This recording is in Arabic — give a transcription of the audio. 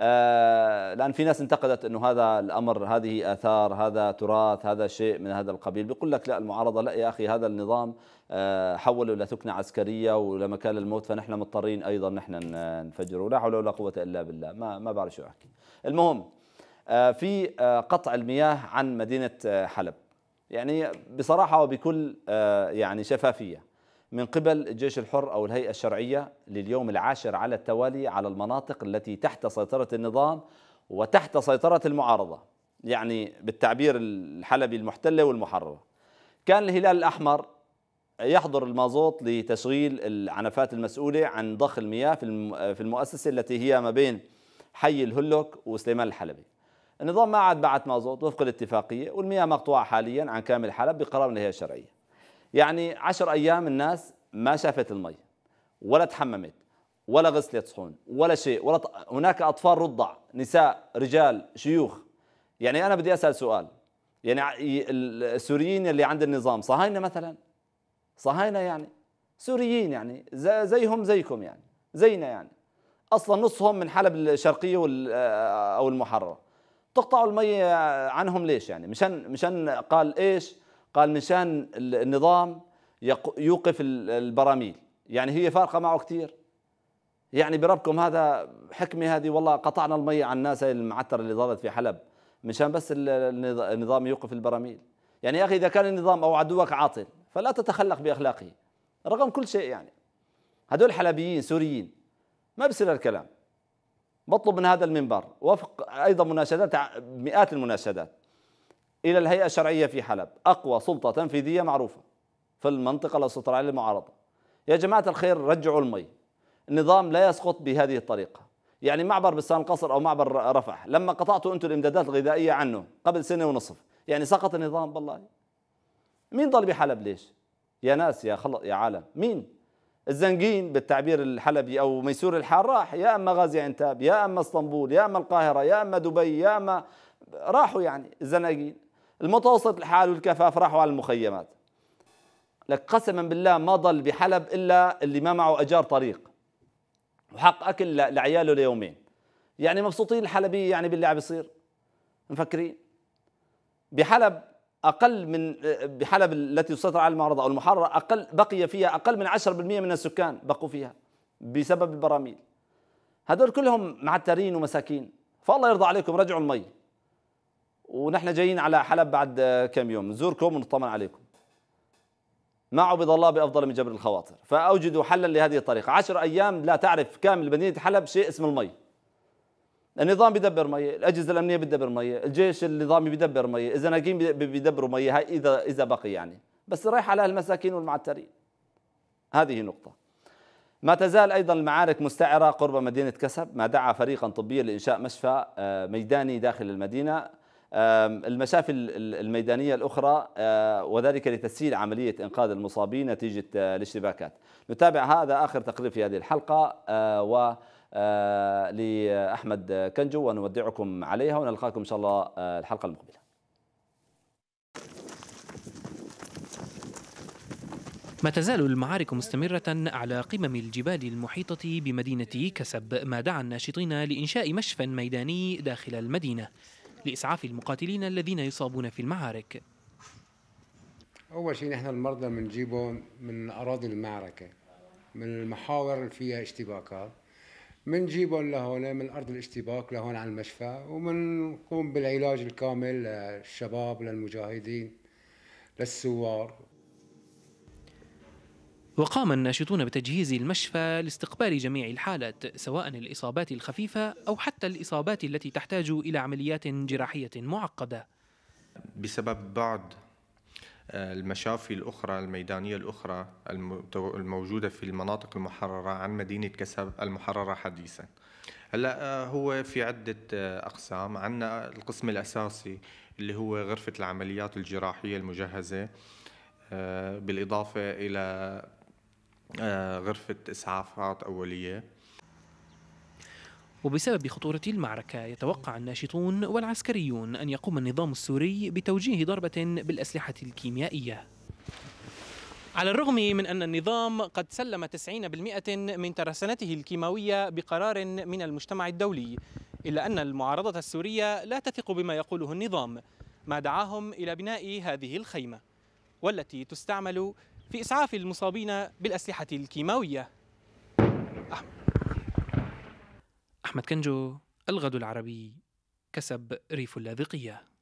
آه، لان في ناس انتقدت انه هذا الامر هذه اثار هذا تراث هذا شيء من هذا القبيل بيقول لك لا المعارضه لا يا اخي هذا النظام آه، حولوا الى ثكنه عسكريه ولمكان الموت فنحن مضطرين ايضا نحن نفجره لا حول ولا قوه الا بالله ما ما بعرف شو احكي المهم آه، في قطع المياه عن مدينه حلب يعني بصراحه وبكل يعني شفافيه من قبل الجيش الحر أو الهيئة الشرعية لليوم العاشر على التوالي على المناطق التي تحت سيطرة النظام وتحت سيطرة المعارضة يعني بالتعبير الحلبي المحتلة والمحررة كان الهلال الأحمر يحضر المازوت لتشغيل العنفات المسؤولة عن ضخ المياه في المؤسسة التي هي ما بين حي الهلوك وسليمان الحلبي النظام ما عاد بعت مازوت وفق الاتفاقية والمياه مقطوعة حاليا عن كامل حلب بقرار الهيئة الشرعية يعني عشر أيام الناس ما شافت المي ولا تحممت ولا غسلت صحون ولا شيء ولا ط... هناك أطفال رضع نساء رجال شيوخ يعني أنا بدي أسأل سؤال يعني السوريين اللي عند النظام صهاينة مثلا صهاينة يعني سوريين يعني زيهم زيكم يعني زينا يعني اصلا نصهم من حلب الشرقيه آه، او المحرره تقطعوا المي عنهم ليش يعني مشان مشان قال ايش قال مشان النظام يوقف البراميل يعني هي فارقة معه كثير يعني بربكم هذا حكمة هذه والله قطعنا المي عن الناس هاي المعترة اللي ظلت في حلب مشان بس النظام يوقف البراميل يعني يا أخي إذا كان النظام أو عدوك عاطل فلا تتخلق بأخلاقه رغم كل شيء يعني هدول حلبيين سوريين ما بصير الكلام بطلب من هذا المنبر وفق أيضا مناشدات مئات المناشدات إلى الهيئة الشرعية في حلب أقوى سلطة تنفيذية معروفة في المنطقة التي سيطر عليها المعارضة يا جماعة الخير رجعوا المي النظام لا يسقط بهذه الطريقة يعني معبر بستان القصر أو معبر رفح لما قطعتوا أنتم الإمدادات الغذائية عنه قبل سنة ونصف يعني سقط النظام بالله مين ضل بحلب ليش يا ناس يا خلق يا عالم مين الزنقين بالتعبير الحلبي او ميسور الحال راح يا اما غازي عنتاب يا اما اسطنبول يا اما القاهره يا اما دبي يا اما راحوا يعني الزناقين المتوسط الحال والكفاف راحوا على المخيمات لك قسما بالله ما ضل بحلب إلا اللي ما معه أجار طريق وحق أكل لعياله ليومين يعني مبسوطين الحلبية يعني باللي عم بيصير مفكرين بحلب أقل من بحلب التي تسيطر على المعارضة أو المحررة أقل بقي فيها أقل من 10% من السكان بقوا فيها بسبب البراميل هذول كلهم معترين ومساكين فالله يرضى عليكم رجعوا المي ونحن جايين على حلب بعد كم يوم نزوركم ونطمن عليكم ما عبد الله بأفضل من جبر الخواطر فأوجدوا حلا لهذه الطريقة عشر أيام لا تعرف كامل مدينة حلب شيء اسم المي النظام بيدبر مي الأجهزة الأمنية بيدبر مي الجيش النظامي بيدبر إذا ناقين بيدبروا مي هاي إذا إذا بقي يعني بس رايح على المساكين والمعترين هذه نقطة ما تزال أيضا المعارك مستعرة قرب مدينة كسب ما دعا فريقا طبيا لإنشاء مشفى آه، ميداني داخل المدينة المشافى الميدانية الأخرى آه، وذلك لتسهيل عملية إنقاذ المصابين نتيجة آه، الاشتباكات نتابع هذا آخر تقرير في هذه الحلقة آه، و لأحمد كنجو ونودعكم عليها ونلقاكم إن شاء الله الحلقة المقبلة ما تزال المعارك مستمرة على قمم الجبال المحيطة بمدينة كسب ما دعا الناشطين لإنشاء مشفى ميداني داخل المدينة لإسعاف المقاتلين الذين يصابون في المعارك أول شيء نحن المرضى بنجيبهم من أراضي المعركة من المحاور اللي فيها اشتباكات بنجيبهم لهون من أرض الاشتباك لهون على المشفى وبنقوم بالعلاج الكامل للشباب للمجاهدين للثوار وقام الناشطون بتجهيز المشفى لاستقبال جميع الحالات سواء الإصابات الخفيفة أو حتى الإصابات التي تحتاج إلى عمليات جراحية معقدة بسبب بعض آه، المشافي الأخرى الميدانية الأخرى الموجودة في المناطق المحررة عن مدينة كسب المحررة حديثا هلا آه، هو في عدة آه، أقسام عندنا القسم الأساسي اللي هو غرفة العمليات الجراحية المجهزة بالإضافة إلى آه، غرفة إسعافات أولية وبسبب خطورة المعركة يتوقع الناشطون والعسكريون أن يقوم النظام السوري بتوجيه ضربة بالأسلحة الكيميائية على الرغم من أن النظام قد سلم 90% من ترسنته الكيماوية بقرار من المجتمع الدولي إلا أن المعارضة السورية لا تثق بما يقوله النظام ما دعاهم إلى بناء هذه الخيمة والتي تستعمل في إسعاف المصابين بالأسلحة الكيماوية أحمد كنجو الغد العربي كسب ريف اللاذقيه